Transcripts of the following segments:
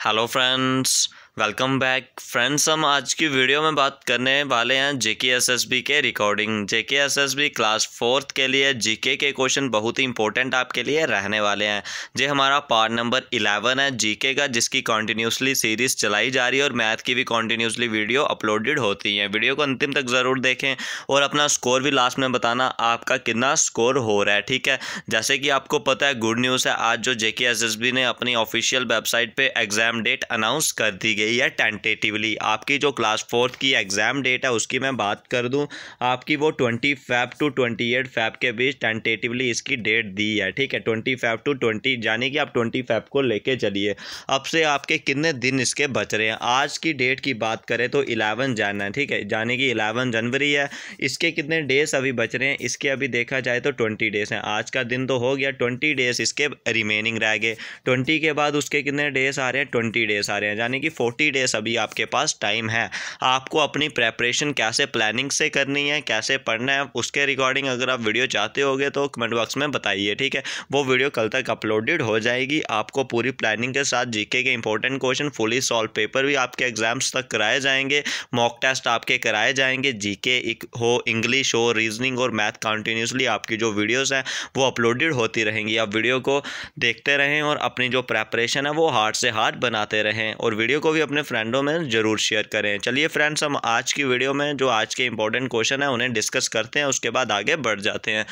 hello friends welcome back friends हम आज की वीडियो में बात करने वाले हैं जेके एसएसबी के recording JK SSB class fourth के लिए जीके के क्वेश्चन बहुत ही इंपॉर्टेंट आपके लिए रहने वाले हैं ये हमारा पार्ट नंबर इलेवन है जीके का जिसकी कॉन्टीन्यूसली सीरीज चलाई जा रही है और मैथ की भी कॉन्टीन्यूसली वीडियो अपलोडेड होती है वीडियो को अंतिम तक ज़रूर देखें और अपना स्कोर भी लास्ट में बताना आपका कितना स्कोर हो रहा है ठीक है जैसे कि आपको पता है गुड न्यूज़ है आज जो जेके ने अपनी ऑफिशियल वेबसाइट पर एग्ज़ाम डेट अनाउंस कर दी गई गई है टेंटेटिवली आपकी जो क्लास फोर्थ की एग्ज़ाम डेट है उसकी मैं बात कर दूं आपकी वो twenty five to twenty eight five के बीच टेंटेटिवली इसकी डेट दी है ठीक है ट्वेंटी फाइव टू ट्वेंटी यानी कि आप ट्वेंटी फाइव को लेके चलिए अब से आपके कितने दिन इसके बच रहे हैं आज की डेट की बात करें तो इलेवन जाना है ठीक है यानी कि इलेवन जनवरी है इसके कितने डेज अभी बच रहे हैं इसके अभी देखा जाए तो ट्वेंटी डेज हैं आज का दिन तो हो गया ट्वेंटी डेज इसके रिमेनिंग रह गए ट्वेंटी के बाद उसके कितने डेज आ रहे हैं ट्वेंटी डेज आ रहे हैं यानी कि फोर्टी डेज अभी आपके पास टाइम है आपको अपनी प्रेपरेशन कैसे प्लानिंग से करनी है कैसे पढ़ना है उसके रिकॉर्डिंग अगर आप वीडियो चाहते होगे तो कमेंट बॉक्स में बताइए ठीक है वो वीडियो कल तक अपलोडेड हो जाएगी आपको पूरी प्लानिंग के साथ जीके के important question fully solve paper भी आपके एग्जाम्स तक कराए जाएंगे मॉक टेस्ट आपके कराए जाएंगे जीके हो इंग्लिश हो रीजनिंग और मैथ कंटिन्यूसली आपकी जो वीडियोज हैं वो अपलोडेड होती रहेंगी आप वीडियो को देखते रहें और अपनी जो प्रेपरेशन है वो हार्ड से हार्ड बनाते रहें और वीडियो को भी भी अपने फ्रेंडों में ज़रूर शेयर करें चलिए फ्रेंड्स हम आज की वीडियो में जो आज के इंपॉर्टेंट क्वेश्चन है उन्हें डिस्कस करते हैं उसके बाद आगे बढ़ जाते हैं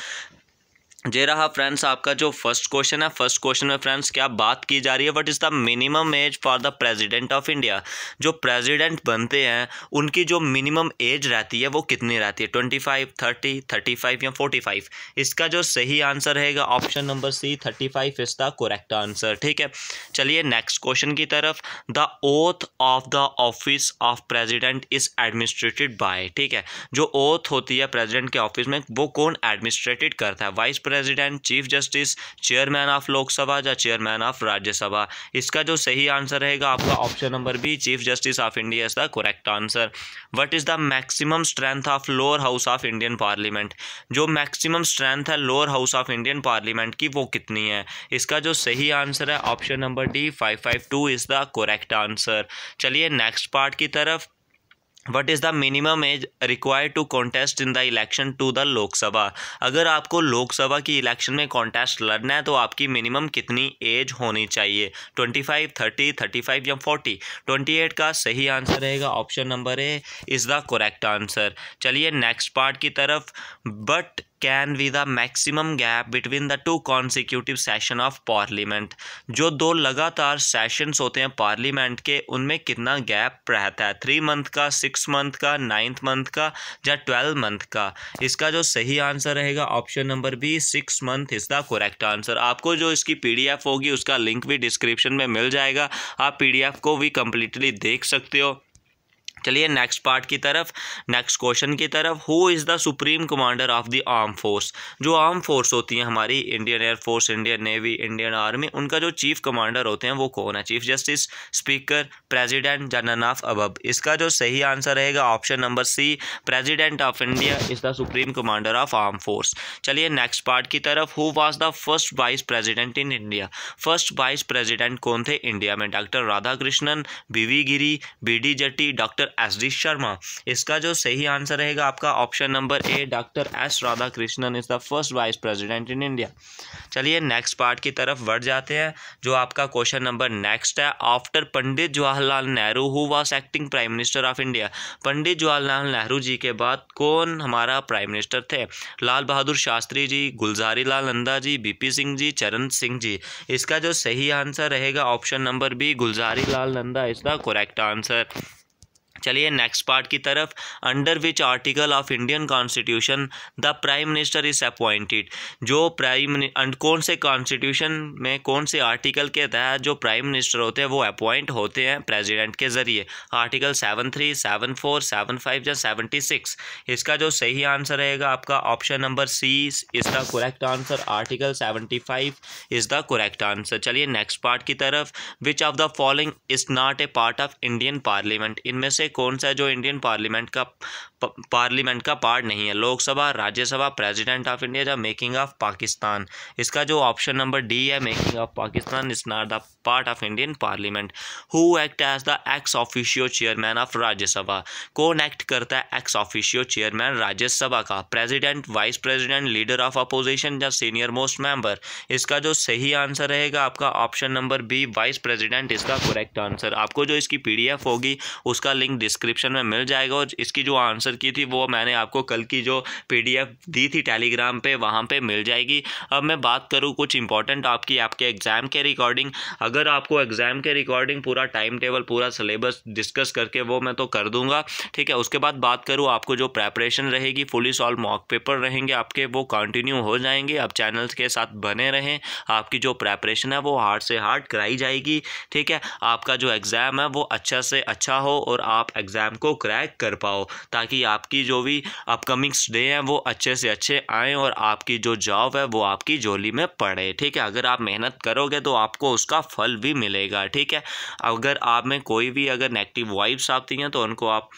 जे रहा फ्रेंड्स आपका जो फर्स्ट क्वेश्चन है फर्स्ट क्वेश्चन में फ्रेंड्स क्या बात की जा रही है what is the minimum age for the president of India जो प्रेसिडेंट बनते हैं उनकी जो मिनिमम एज रहती है वो कितनी रहती है twenty five thirty thirty five या फोर्टी फाइव इसका जो सही आंसर रहेगा option number C thirty five is the correct answer ठीक है चलिए नेक्स्ट क्वेश्चन की तरफ the oath of the office of president is administered by ठीक है जो ओथ होती है प्रेजिडेंट के ऑफिस में वो कौन एडमिनिस्ट्रेटेड करता है vice president chief justice chairman of Lok Sabha या चेयरमैन ऑफ राज्यसभा इसका जो सही आंसर रहेगा आपका option number B chief justice of India is the correct answer what is the maximum strength of lower house of Indian parliament जो maximum strength है lower house of Indian parliament की वो कितनी है इसका जो सही आंसर है option number D five five two is the correct answer चलिए नेक्स्ट पार्ट की तरफ what is the minimum age required to contest in the election to the Lok Sabha अगर आपको लोकसभा की इलेक्शन में कॉन्टेस्ट लड़ना है तो आपकी मिनिमम कितनी एज होनी चाहिए twenty five thirty thirty five या फोर्टी ट्वेंटी एट का सही आंसर रहेगा option number A is the correct answer चलिए नेक्स्ट पार्ट की तरफ what can be the maximum gap between the two consecutive session of parliament जो दो लगातार सेशंस होते हैं पार्लियामेंट के उनमें कितना गैप रहता है थ्री मंथ का सिक्स मंथ का नाइन्थ मंथ का या ट्वेल्व मंथ का इसका जो सही आंसर रहेगा option number B six month is the correct answer आपको जो इसकी एफ़ होगी उसका लिंक भी डिस्क्रिप्शन में मिल जाएगा आप एफ को भी कंप्लीटली देख सकते हो चलिए नेक्स्ट पार्ट की तरफ नेक्स्ट क्वेश्चन की तरफ who is the supreme commander of the arm force जो आर्म फोर्स होती है हमारी Indian air force Indian navy Indian army उनका जो चीफ कमांडर होते हैं वो कौन है chief justice speaker president general of अबब इसका जो सही आंसर रहेगा option number C president of India is the supreme commander of arm force चलिए नेक्स्ट पार्ट की तरफ who was the first vice president in India first vice president कौन थे इंडिया में doctor Radha Krishnan B V Giri B D Jatti doctor doctor S D Sharma इसका जो सही answer रहेगा आपका option number A doctor S Radha Krishnan is the first vice president in India चलिए next part की तरफ बढ़ जाते हैं जो आपका क्वेश्चन नंबर नेक्स्ट है after Pandit Jawaharlal Nehru who was acting prime minister of India पंडित जवाहरलाल नेहरू जी के बाद कौन हमारा प्राइम मिनिस्टर थे लाल बहादुर शास्त्री जी गुलजारी लाल नंदा जी बीपी सिंह जी चरण सिंह जी इसका जो सही आंसर रहेगा option number B Gulzari Lal Nanda is the correct answer चलिए नेक्स्ट पार्ट की तरफ under which article of Indian constitution the prime minister is appointed जो प्राइम कौन से कॉन्स्टिट्यूशन में कौन से आर्टिकल के तहत जो प्राइम मिनिस्टर होते हैं वो अपॉइंट होते हैं प्रेजिडेंट के ज़रिए article seven three seven four seven five या सेवेंटी सिक्स इसका जो सही आंसर रहेगा आपका option number C is the correct answer article seventy five is the correct answer चलिए नेक्स्ट पार्ट की तरफ which of the following is not a part of Indian parliament इनमें से कौन सा है जो इंडियन पार्लियामेंट का पार्लियामेंट का पार्ट नहीं है Lok Sabha Rajya Sabha president of India या मेकिंग ऑफ पाकिस्तान इसका जो ऑप्शन नंबर डी है making of Pakistan is not the part of Indian parliament who act as the ex officio chairman of Rajya Sabha कौन एक्ट करता है एक्स ऑफिशियो चेयरमैन राज्यसभा का president vice president leader of opposition या senior most member इसका जो सही answer रहेगा आपका option number B vice president इसका करेक्ट आंसर आपको जो इसकी पी होगी उसका लिंक डिस्क्रिप्शन में मिल जाएगा और इसकी जो आंसर आंसर की थी वो मैंने आपको कल की जो पीडीएफ दी थी टेलीग्राम पर वहाँ पर मिल जाएगी अब मैं बात करूँ कुछ इंपॉर्टेंट आपकी आपके एग्ज़ाम के रिकॉर्डिंग अगर आपको एग्ज़ाम के रिकॉर्डिंग पूरा टाइम टेबल पूरा सिलेबस डिस्कस करके वो मैं तो कर दूंगा ठीक है उसके बाद बात करूँ आपको जो प्रेपरेशन रहेगी फुली सॉल्व मॉक पेपर रहेंगे आपके वो कंटिन्यू हो जाएंगे आप चैनल्स के साथ बने रहें आपकी जो प्रेपरेशन है वो हार्ड से हार्ड कराई जाएगी ठीक है आपका जो एग्ज़ाम है वो अच्छा से अच्छा हो और आप एग्ज़ाम को क्रैक कर पाओ ताकि आपकी जो भी अपकमिंग्स डे हैं वो अच्छे से अच्छे आएँ और आपकी जो जॉब है वो आपकी झोली में पड़े ठीक है अगर आप मेहनत करोगे तो आपको उसका फल भी मिलेगा ठीक है अगर आप में कोई भी अगर नेगेटिव वाइब्स आती हैं तो उनको आप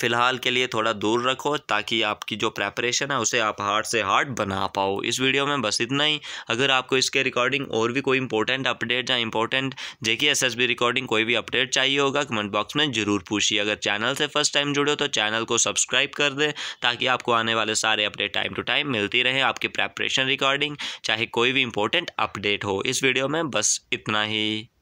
फ़िलहाल के लिए थोड़ा दूर रखो ताकि आपकी जो प्रेपरेशन है उसे आप हार्ड से हार्ड बना पाओ इस वीडियो में बस इतना ही अगर आपको इसके रिकॉर्डिंग और भी कोई इंपॉर्टेंट अपडेट या इंपॉर्टेंट जेके एस रिकॉर्डिंग कोई भी अपडेट चाहिए होगा कमेंट बॉक्स में ज़रूर पूछिए अगर चैनल से फर्स्ट टाइम जुड़े हो तो चैनल को सब्सक्राइब कर दें ताकि आपको आने वाले सारे अपडेट टाइम टू टाइम मिलती रहे आपकी प्रेपरेशन रिकॉर्डिंग चाहे कोई भी इंपॉर्टेंट अपडेट हो इस वीडियो में बस इतना ही